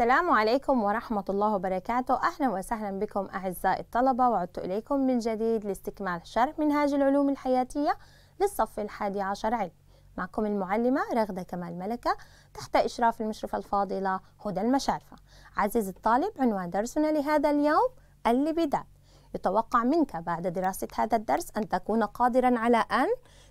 السلام عليكم ورحمة الله وبركاته أهلا وسهلا بكم أعزائي الطلبة وعدت إليكم من جديد لاستكمال شرح منهاج العلوم الحياتية للصف الحادي عشر علم معكم المعلمة رغدة كمال ملكة تحت إشراف المشرفة الفاضلة هدى المشارفة عزيزي الطالب عنوان درسنا لهذا اليوم اللبدات يتوقع منك بعد دراسة هذا الدرس أن تكون قادرا على أن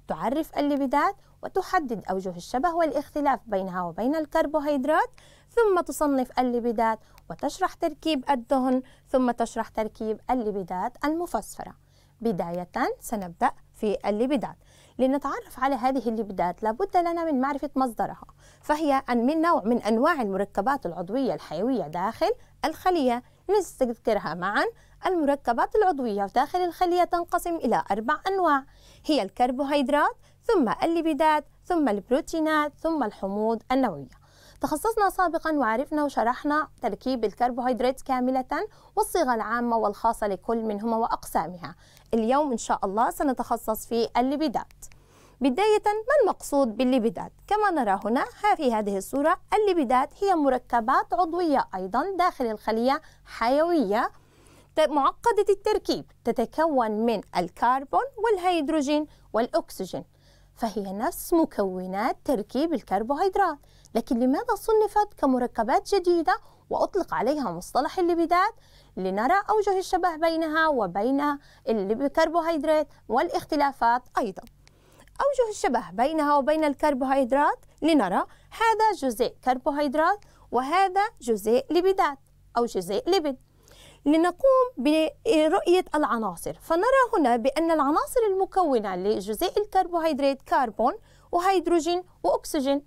تعرف اللبدات وتحدد أوجه الشبه والاختلاف بينها وبين الكربوهيدرات ثم تصنف الليبيدات وتشرح تركيب الدهن ثم تشرح تركيب الليبيدات المفسفرة بداية سنبدأ في الليبيدات لنتعرف على هذه الليبيدات لابد لنا من معرفة مصدرها فهي من نوع من أنواع المركبات العضوية الحيوية داخل الخلية نستذكرها معا المركبات العضوية داخل الخلية تنقسم إلى أربع أنواع هي الكربوهيدرات ثم الليبيدات ثم البروتينات ثم الحموض النووية تخصصنا سابقا وعرفنا وشرحنا تركيب الكربوهيدرات كاملة والصيغة العامة والخاصة لكل منهما وأقسامها اليوم إن شاء الله سنتخصص في الليبيدات بداية ما المقصود بالليبيدات؟ كما نرى هنا في هذه الصورة الليبيدات هي مركبات عضوية أيضا داخل الخلية حيوية معقدة التركيب تتكون من الكربون والهيدروجين والأكسجين فهي نفس مكونات تركيب الكربوهيدرات لكن لماذا صنفت كمركبات جديدة وأطلق عليها مصطلح الليبيدات لنرى أوجه الشبه بينها وبين الكربوهيدرات والاختلافات أيضا أوجه الشبه بينها وبين الكربوهيدرات لنرى هذا جزيء كربوهيدرات وهذا جزيء ليبيدات أو جزيء ليبيد لنقوم برؤية العناصر فنرى هنا بأن العناصر المكونة لجزيء الكربوهيدرات كربون وهيدروجين وأكسجين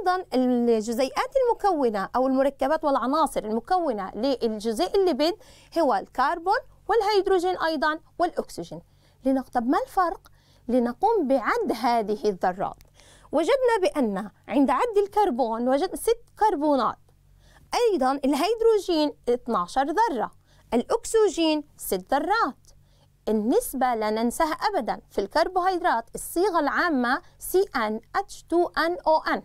أيضا الجزيئات المكونة أو المركبات والعناصر المكونة للجزيء الليبيد هو الكربون والهيدروجين أيضا والأكسجين لنقطب ما الفرق؟ لنقوم بعد هذه الذرات وجدنا بأن عند عد الكربون وجدنا ست كربونات أيضا الهيدروجين 12 ذرة الأكسجين 6 ذرات النسبة لا ننساها أبدا في الكربوهيدرات الصيغة العامة CnH2NON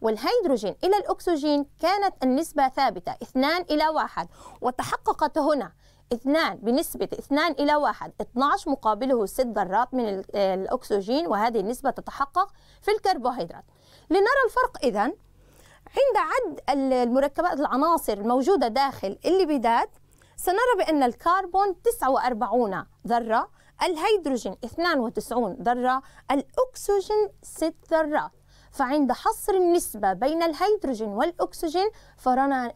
والهيدروجين إلى الأكسجين كانت النسبة ثابتة 2 إلى 1 وتحققت هنا 2 بنسبة 2 إلى 1 12 مقابله 6 ذرات من الأكسجين وهذه النسبة تتحقق في الكربوهيدرات لنرى الفرق إذن عند عد المركبات العناصر الموجودة داخل الليبيدات سنرى بأن الكربون 49 ذرة الهيدروجين 92 ذرة الأكسجين 6 ذرات فعند حصر النسبة بين الهيدروجين والأكسجين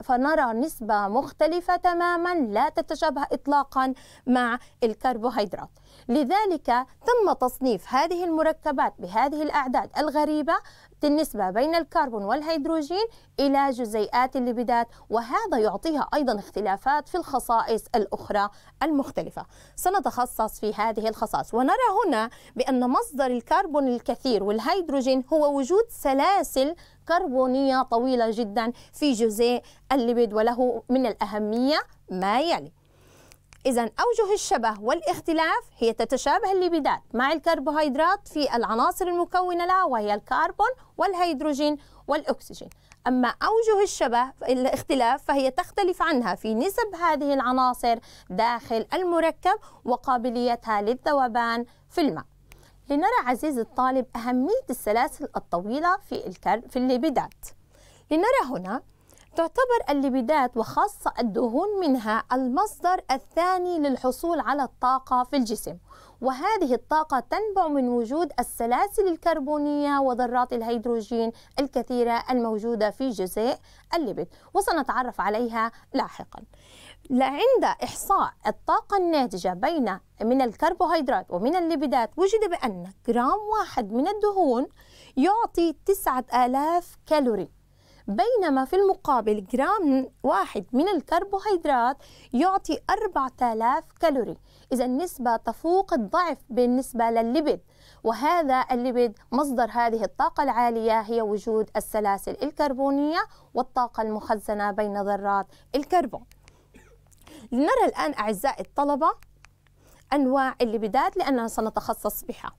فنرى نسبة مختلفة تماما لا تتشابه إطلاقا مع الكربوهيدرات لذلك تم تصنيف هذه المركبات بهذه الأعداد الغريبة النسبة بين الكربون والهيدروجين إلى جزيئات اللبيدات وهذا يعطيها أيضا اختلافات في الخصائص الأخرى المختلفة سنتخصص في هذه الخصائص ونرى هنا بأن مصدر الكربون الكثير والهيدروجين هو وجود سلاسل كربونية طويلة جدا في جزيء الليبيد وله من الأهمية ما يلي إذا أوجه الشبه والاختلاف هي تتشابه الليبيدات مع الكربوهيدرات في العناصر المكونة لها وهي الكربون والهيدروجين والأكسجين أما أوجه الشبه الاختلاف فهي تختلف عنها في نسب هذه العناصر داخل المركب وقابليتها للذوبان في الماء لنرى عزيز الطالب أهمية السلاسل الطويلة في, الكر... في الليبيدات لنرى هنا تعتبر الليبيدات وخاصة الدهون منها المصدر الثاني للحصول على الطاقة في الجسم وهذه الطاقة تنبع من وجود السلاسل الكربونية وذرات الهيدروجين الكثيرة الموجودة في جزيء الليبيد وسنتعرف عليها لاحقا عند إحصاء الطاقة الناتجة بين من الكربوهيدرات ومن الليبيدات وجد بأن جرام واحد من الدهون يعطي 9000 كالوري بينما في المقابل جرام واحد من الكربوهيدرات يعطي 4000 كالوري إذا النسبة تفوق الضعف بالنسبة للليبيد وهذا الليبيد مصدر هذه الطاقة العالية هي وجود السلاسل الكربونية والطاقة المخزنة بين ذرات الكربون لنرى الآن أعزائي الطلبة أنواع الليبيدات لأننا سنتخصص بها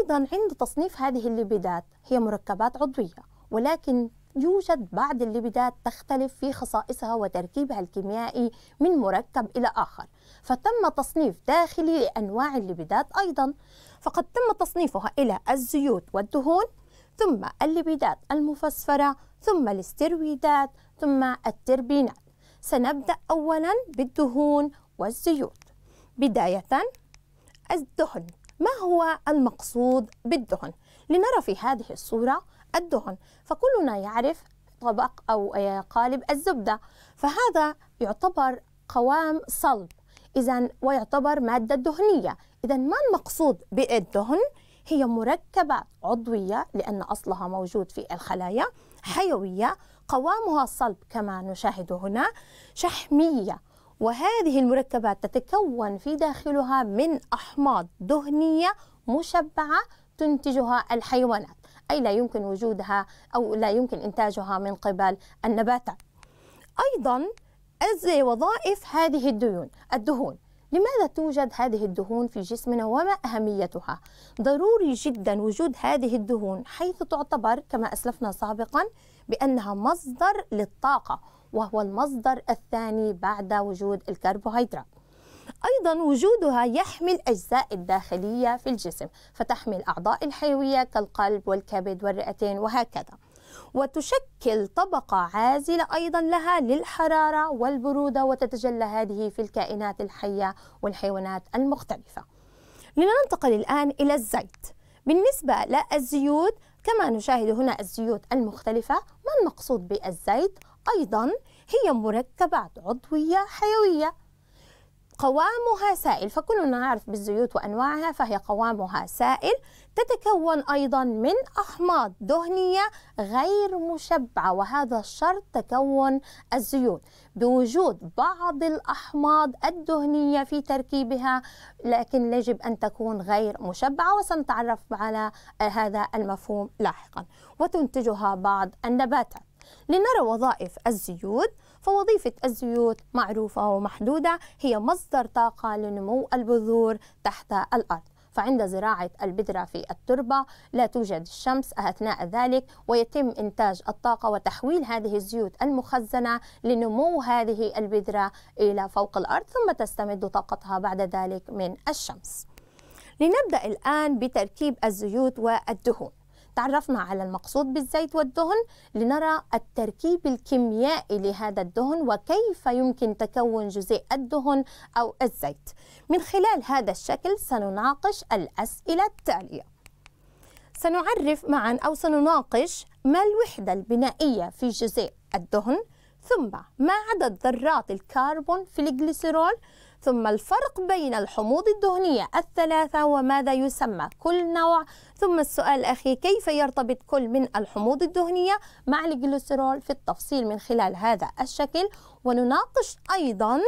أيضا عند تصنيف هذه الليبيدات هي مركبات عضوية ولكن يوجد بعض الليبيدات تختلف في خصائصها وتركيبها الكيميائي من مركب إلى آخر فتم تصنيف داخلي لأنواع الليبيدات أيضا فقد تم تصنيفها إلى الزيوت والدهون ثم الليبيدات المفسفرة ثم الاسترويدات ثم التربينات سنبدأ أولا بالدهون والزيوت بداية الدهن ما هو المقصود بالدهن؟ لنرى في هذه الصورة الدهن فكلنا يعرف طبق أو قالب الزبدة فهذا يعتبر قوام صلب إذا ويعتبر مادة دهنية إذا ما المقصود بالدهن هي مركبات عضوية لأن أصلها موجود في الخلايا حيوية قوامها صلب كما نشاهد هنا شحمية وهذه المركبات تتكون في داخلها من أحماض دهنية مشبعة تنتجها الحيوانات أي لا يمكن وجودها أو لا يمكن إنتاجها من قبل النباتات أيضا وظائف هذه الديون الدهون لماذا توجد هذه الدهون في جسمنا وما أهميتها؟ ضروري جدا وجود هذه الدهون حيث تعتبر كما أسلفنا سابقا بأنها مصدر للطاقة وهو المصدر الثاني بعد وجود الكربوهيدرات أيضا وجودها يحمي الأجزاء الداخلية في الجسم فتحمي الأعضاء الحيوية كالقلب والكبد والرئتين وهكذا وتشكل طبقة عازلة أيضا لها للحرارة والبرودة وتتجلى هذه في الكائنات الحية والحيوانات المختلفة لننتقل الآن إلى الزيت بالنسبة للزيوت كما نشاهد هنا الزيوت المختلفة ما المقصود بالزيت؟ أيضا هي مركبات عضوية حيوية قوامها سائل فكلنا نعرف بالزيوت وأنواعها فهي قوامها سائل تتكون أيضا من أحماض دهنية غير مشبعة وهذا شرط تكون الزيوت بوجود بعض الأحماض الدهنية في تركيبها لكن يجب أن تكون غير مشبعة وسنتعرف على هذا المفهوم لاحقا وتنتجها بعض النباتات لنرى وظائف الزيوت فوظيفة الزيوت معروفة ومحدودة هي مصدر طاقة لنمو البذور تحت الأرض فعند زراعة البذرة في التربة لا توجد الشمس أثناء ذلك ويتم إنتاج الطاقة وتحويل هذه الزيوت المخزنة لنمو هذه البذرة إلى فوق الأرض ثم تستمد طاقتها بعد ذلك من الشمس لنبدأ الآن بتركيب الزيوت والدهون تعرفنا على المقصود بالزيت والدهن لنرى التركيب الكيميائي لهذا الدهن وكيف يمكن تكون جزيء الدهن أو الزيت من خلال هذا الشكل سنناقش الأسئلة التالية سنعرف معا أو سنناقش ما الوحدة البنائية في جزيء الدهن ثم ما عدد ذرات الكربون في الجليسرول ثم الفرق بين الحموض الدهنية الثلاثة وماذا يسمى كل نوع ثم السؤال الأخير كيف يرتبط كل من الحموض الدهنية مع الجليسرول في التفصيل من خلال هذا الشكل ونناقش أيضا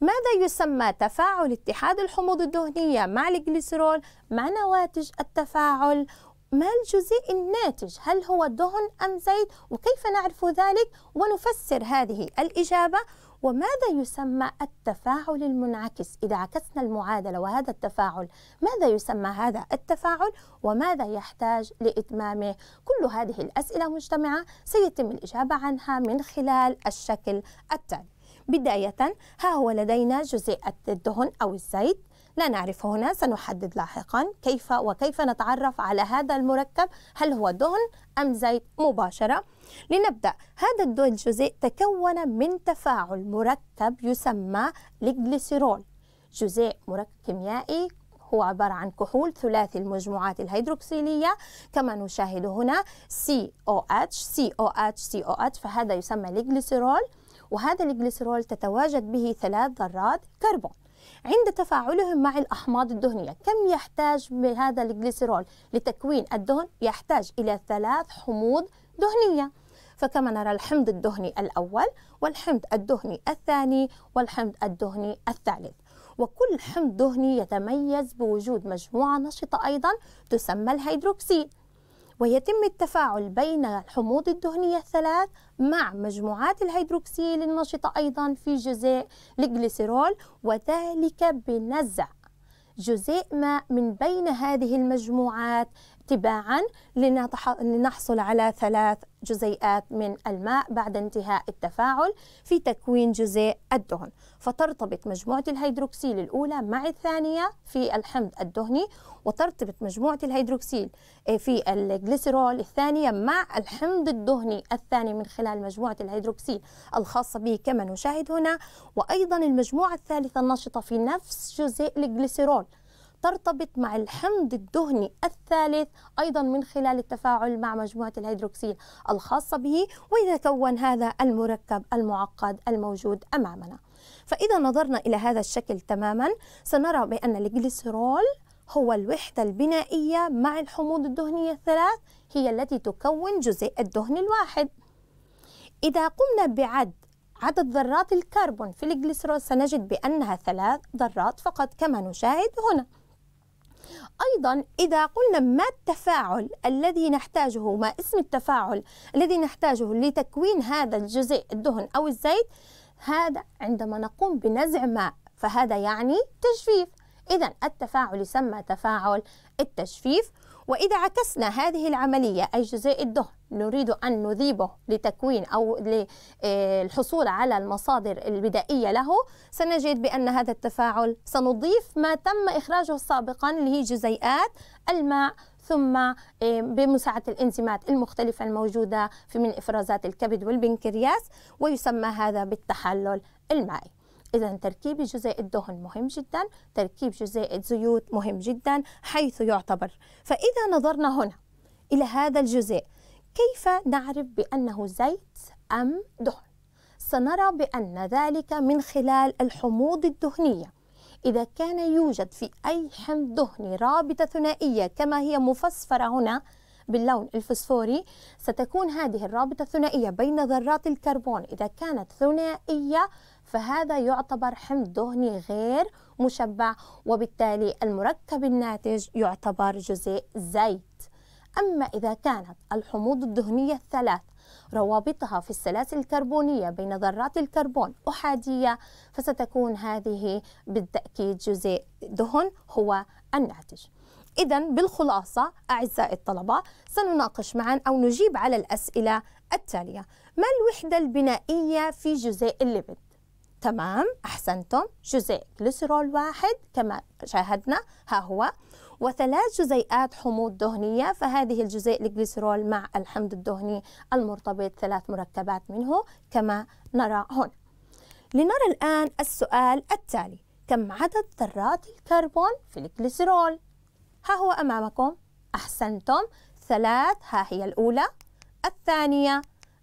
ماذا يسمى تفاعل اتحاد الحموض الدهنية مع الجليسرول مع نواتج التفاعل ما الجزيء الناتج هل هو دهن أم زيت وكيف نعرف ذلك ونفسر هذه الإجابة وماذا يسمى التفاعل المنعكس إذا عكسنا المعادلة وهذا التفاعل ماذا يسمى هذا التفاعل وماذا يحتاج لإتمامه كل هذه الأسئلة مجتمعة سيتم الإجابة عنها من خلال الشكل التالي بداية ها هو لدينا جزيء الدهن أو الزيت لا نعرف هنا سنحدد لاحقا كيف وكيف نتعرف على هذا المركب هل هو دهن أم زيت مباشرة لنبدأ هذا الدواء الجزيء تكون من تفاعل مركب يسمى الجليسيرول جزيء مركب كيميائي هو عبارة عن كحول ثلاثي المجموعات الهيدروكسيلية كما نشاهد هنا COH COH COH فهذا يسمى الجليسيرول وهذا الجليسيرول تتواجد به ثلاث ذرات كربون عند تفاعلهم مع الأحماض الدهنية كم يحتاج بهذا الجليسيرول لتكوين الدهن؟ يحتاج إلى ثلاث حموض دهنية فكما نرى الحمض الدهني الأول والحمض الدهني الثاني والحمض الدهني الثالث وكل حمض دهني يتميز بوجود مجموعة نشطة أيضا تسمى الهيدروكسيل ويتم التفاعل بين الحموض الدهنية الثلاث مع مجموعات الهيدروكسيل النشطة أيضا في جزيء الجليسرول وذلك بنزع جزء ما من بين هذه المجموعات تباعا لنحصل على ثلاث جزيئات من الماء بعد انتهاء التفاعل في تكوين جزيء الدهن فترتبط مجموعة الهيدروكسيل الأولى مع الثانية في الحمض الدهني وترتبط مجموعة الهيدروكسيل آه، في الجليسرول الثانية مع الحمض الدهني الثاني من خلال مجموعة الهيدروكسيل الخاصة به كما نشاهد هنا وأيضا المجموعة الثالثة النشطة في نفس جزيء الجليسرول ترتبط مع الحمض الدهني الثالث أيضا من خلال التفاعل مع مجموعة الهيدروكسيل الخاصة به ويتكون هذا المركب المعقد الموجود أمامنا فإذا نظرنا إلى هذا الشكل تماما سنرى بأن الجليسرول هو الوحدة البنائية مع الحموض الدهنية الثلاث هي التي تكون جزء الدهن الواحد إذا قمنا بعد عدد ذرات الكربون في الجليسرول سنجد بأنها ثلاث ذرات فقط كما نشاهد هنا أيضا إذا قلنا ما التفاعل الذي نحتاجه ما اسم التفاعل الذي نحتاجه لتكوين هذا الجزيء الدهن أو الزيت هذا عندما نقوم بنزع ماء فهذا يعني تجفيف إذا التفاعل يسمى تفاعل التجفيف وإذا عكسنا هذه العملية أي جزيء الدهن نريد أن نذيبه لتكوين أو للحصول آه، على المصادر البدائية له سنجد بأن هذا التفاعل سنضيف ما تم إخراجه سابقا اللي هي جزيئات الماء ثم آه، بمساعدة الإنزيمات المختلفة الموجودة في من إفرازات الكبد والبنكرياس ويسمى هذا بالتحلل المائي إذا تركيب جزيء الدهن مهم جدا تركيب جزيء الزيوت مهم جدا حيث يعتبر فإذا نظرنا هنا إلى هذا الجزيء كيف نعرف بأنه زيت أم دهن؟ سنرى بأن ذلك من خلال الحموض الدهنية إذا كان يوجد في أي حمض دهني رابطة ثنائية كما هي مفصفرة هنا باللون الفسفوري ستكون هذه الرابطة الثنائية بين ذرات الكربون إذا كانت ثنائية فهذا يعتبر حمض دهني غير مشبع وبالتالي المركب الناتج يعتبر جزيء زيت أما إذا كانت الحموض الدهنية الثلاث روابطها في السلاسل الكربونية بين ذرات الكربون أحادية فستكون هذه بالتأكيد جزيء دهن هو الناتج إذا بالخلاصة أعزائي الطلبة سنناقش معا أو نجيب على الأسئلة التالية ما الوحدة البنائية في جزيء الليبيد؟ تمام أحسنتم جزيء كوليسترول واحد كما شاهدنا ها هو وثلاث جزيئات حموض دهنية فهذه الجزيء الجليسرول مع الحمض الدهني المرتبط ثلاث مركبات منه كما نرى هنا لنرى الآن السؤال التالي كم عدد ذرات الكربون في الجليسرول؟ ها هو أمامكم أحسنتم ثلاث ها هي الأولى الثانية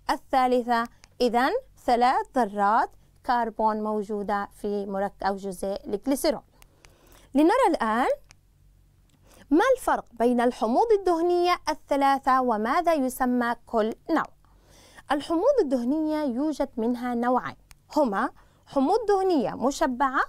الثالثة إذا ثلاث ذرات كربون موجودة في مركب أو جزيء الجليسيرول. لنرى الآن ما الفرق بين الحموض الدهنية الثلاثة وماذا يسمى كل نوع؟ الحموض الدهنية يوجد منها نوعين هما حموض دهنية مشبعة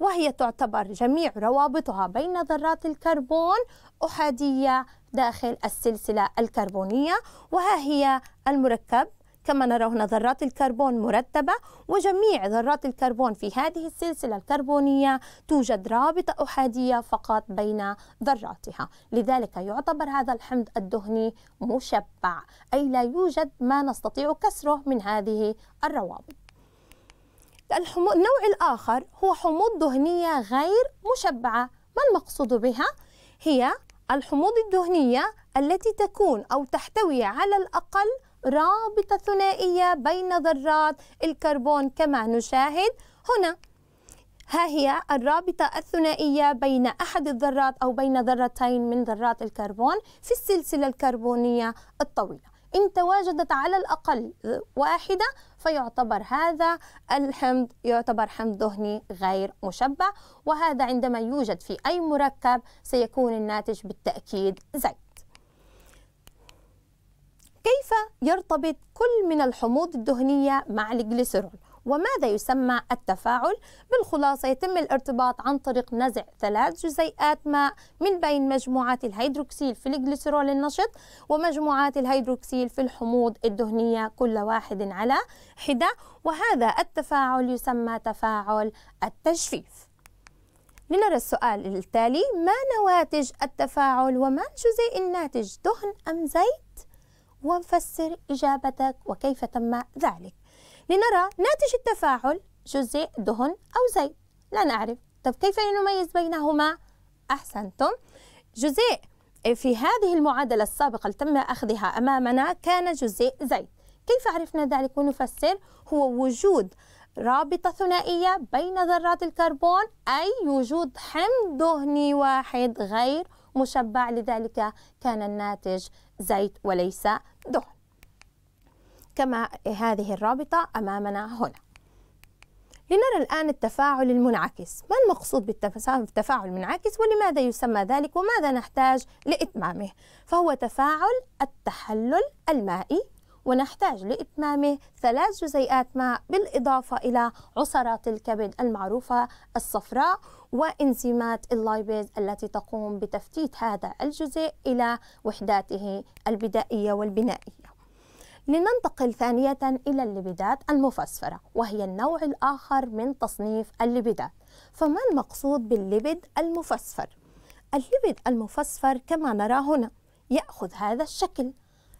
وهي تعتبر جميع روابطها بين ذرات الكربون أحادية داخل السلسلة الكربونية وها هي المركب كما نرى هنا ذرات الكربون مرتبة وجميع ذرات الكربون في هذه السلسلة الكربونية توجد رابطة أحادية فقط بين ذراتها لذلك يعتبر هذا الحمض الدهني مشبع أي لا يوجد ما نستطيع كسره من هذه الروابط النوع الآخر هو حموض دهنية غير مشبعة ما المقصود بها؟ هي الحموض الدهنية التي تكون أو تحتوي على الأقل رابطة ثنائية بين ذرات الكربون كما نشاهد هنا ها هي الرابطة الثنائية بين أحد الذرات أو بين ذرتين من ذرات الكربون في السلسلة الكربونية الطويلة إن تواجدت على الأقل واحدة فيعتبر هذا الحمض يعتبر حمض دهني غير مشبع وهذا عندما يوجد في أي مركب سيكون الناتج بالتأكيد زيت كيف يرتبط كل من الحموض الدهنية مع الجليسرول وماذا يسمى التفاعل بالخلاصة يتم الارتباط عن طريق نزع ثلاث جزيئات ماء من بين مجموعات الهيدروكسيل في الجليسرول النشط ومجموعات الهيدروكسيل في الحموض الدهنية كل واحد على حدة وهذا التفاعل يسمى تفاعل التجفيف لنرى السؤال التالي ما نواتج التفاعل وما الجزيء الناتج دهن أم زيت؟ ونفسر إجابتك وكيف تم ذلك لنرى ناتج التفاعل جزيء دهن أو زيت لا نعرف طب كيف نميز بينهما أحسنتم جزيء في هذه المعادلة السابقة التي تم أخذها أمامنا كان جزيء زيت كيف عرفنا ذلك ونفسر هو وجود رابطة ثنائية بين ذرات الكربون أي وجود حمض دهني واحد غير مشبع لذلك كان الناتج زيت وليس ضغط كما هذه الرابطة أمامنا هنا لنرى الآن التفاعل المنعكس ما المقصود بالتفاعل المنعكس ولماذا يسمى ذلك وماذا نحتاج لإتمامه فهو تفاعل التحلل المائي ونحتاج لإتمامه ثلاث جزيئات ماء بالإضافة إلى عصارات الكبد المعروفة الصفراء وإنزيمات اللايبيز التي تقوم بتفتيت هذا الجزء إلى وحداته البدائية والبنائية لننتقل ثانية إلى الليبيدات المفسفرة وهي النوع الآخر من تصنيف الليبيدات فما المقصود بالليبد المفسفر؟ الليبد المفسفر كما نرى هنا يأخذ هذا الشكل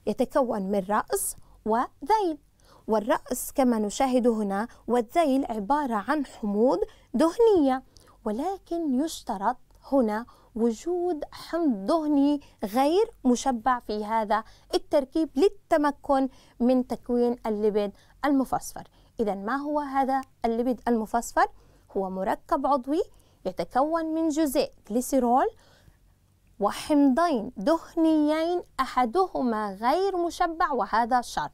يتكون من رأس وذيل والرأس كما نشاهد هنا والذيل عبارة عن حموض دهنية ولكن يشترط هنا وجود حمض دهني غير مشبع في هذا التركيب للتمكن من تكوين الليبيد المفصفر إذا ما هو هذا الليبيد المفصفر؟ هو مركب عضوي يتكون من جزيء جليسيرول وحمضين دهنيين أحدهما غير مشبع وهذا شر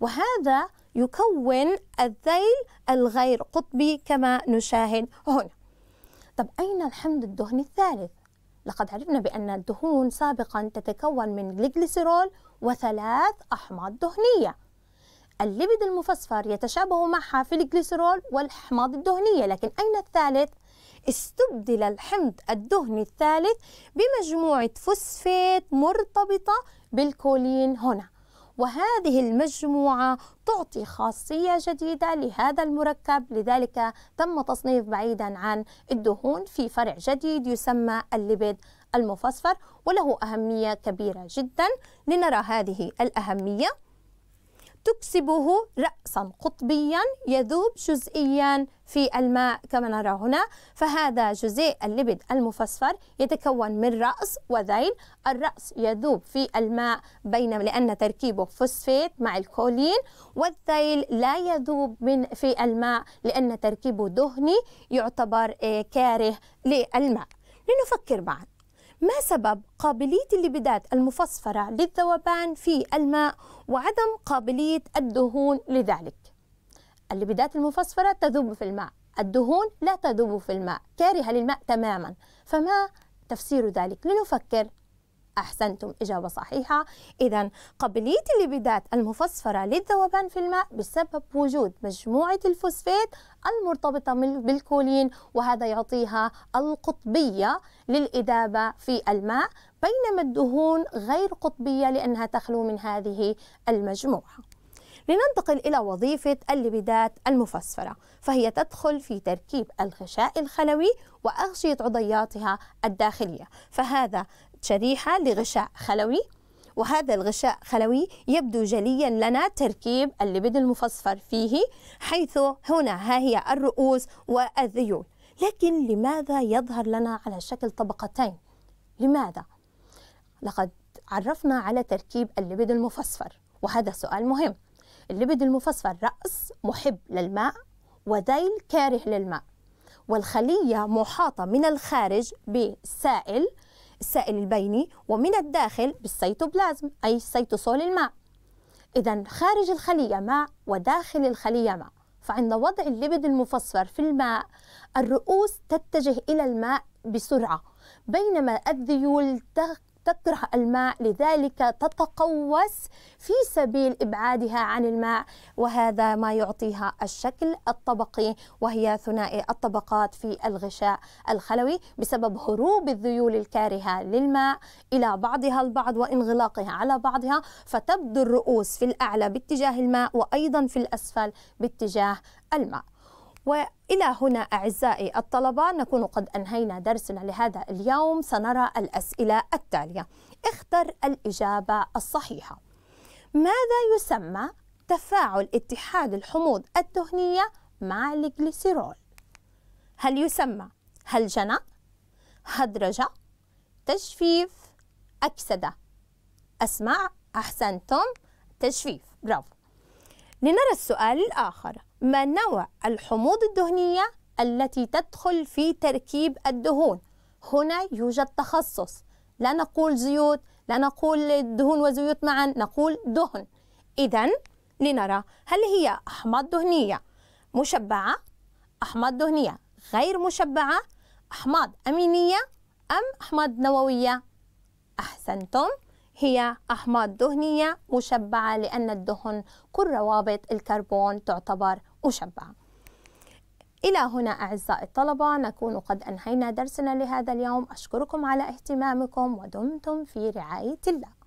وهذا يكون الذيل الغير قطبي كما نشاهد هنا طب أين الحمض الدهني الثالث؟ لقد عرفنا بأن الدهون سابقا تتكون من الجليسرول وثلاث أحماض دهنية الليبيد المفسفر يتشابه معها في الجليسرول والأحماض الدهنية لكن أين الثالث؟ استبدل الحمض الدهني الثالث بمجموعة فوسفات مرتبطة بالكولين هنا وهذه المجموعة تعطي خاصية جديدة لهذا المركب لذلك تم تصنيف بعيدا عن الدهون في فرع جديد يسمى الليبيد المفسفر وله أهمية كبيرة جدا لنرى هذه الأهمية تكسبه رأسا قطبيا يذوب جزئيا في الماء كما نرى هنا فهذا جزيء اللبد المفسفر يتكون من رأس وذيل الرأس يذوب في الماء بين لأن تركيبه فوسفيت مع الكولين والذيل لا يذوب من في الماء لأن تركيبه دهني يعتبر إيه، كاره للماء لنفكر بعد ما سبب قابلية اللبيدات المفصفرة للذوبان في الماء وعدم قابلية الدهون لذلك اللبيدات المفصفرة تذوب في الماء الدهون لا تذوب في الماء كارهة للماء تماما فما تفسير ذلك لنفكر أحسنتم إجابة صحيحة إذا قابلية الليبيدات المفسفرة للذوبان في الماء بسبب وجود مجموعة الفوسفات المرتبطة بالكولين وهذا يعطيها القطبية للإذابة في الماء بينما الدهون غير قطبية لأنها تخلو من هذه المجموعة لننتقل إلى وظيفة الليبيدات المفسفرة فهي تدخل في تركيب الغشاء الخلوي وأغشية عضياتها الداخلية فهذا شريحة لغشاء خلوي وهذا الغشاء خلوي يبدو جليا لنا تركيب الليبيد المفصفر فيه حيث هنا ها هي الرؤوس والذيول لكن لماذا يظهر لنا على شكل طبقتين لماذا لقد عرفنا على تركيب الليبيد المفصفر وهذا سؤال مهم الليبيد المفصفر رأس محب للماء وذيل كاره للماء والخلية محاطة من الخارج بسائل السائل البيني ومن الداخل بالسيتوبلازم أي سيتوسول الماء إذا خارج الخلية ماء وداخل الخلية ماء فعند وضع الليبد المفصفر في الماء الرؤوس تتجه إلى الماء بسرعة بينما الذيول تكره الماء لذلك تتقوس في سبيل إبعادها عن الماء وهذا ما يعطيها الشكل الطبقي وهي ثنائي الطبقات في الغشاء الخلوي بسبب هروب الذيول الكارهة للماء إلى بعضها البعض وانغلاقها على بعضها فتبدو الرؤوس في الأعلى باتجاه الماء وأيضا في الأسفل باتجاه الماء والى هنا اعزائي الطلبه نكون قد انهينا درسنا لهذا اليوم سنرى الاسئله التاليه اختر الاجابه الصحيحه ماذا يسمى تفاعل اتحاد الحموض الدهنيه مع الجليسيرول هل يسمى هلجنه هدرجه تجفيف اكسده اسمع احسنتم تجفيف برافو لنرى السؤال الاخر ما نوع الحموض الدهنية التي تدخل في تركيب الدهون هنا يوجد تخصص لا نقول زيوت لا نقول دهون وزيوت معا نقول دهن إذا لنرى هل هي أحماض دهنية مشبعة أحماض دهنية غير مشبعة أحماض أمينية أم أحماض نووية أحسنتم هي أحماض دهنية مشبعة لأن الدهن كل روابط الكربون تعتبر أشبع إلى هنا أعزائي الطلبة نكون قد أنهينا درسنا لهذا اليوم أشكركم على اهتمامكم ودمتم في رعاية الله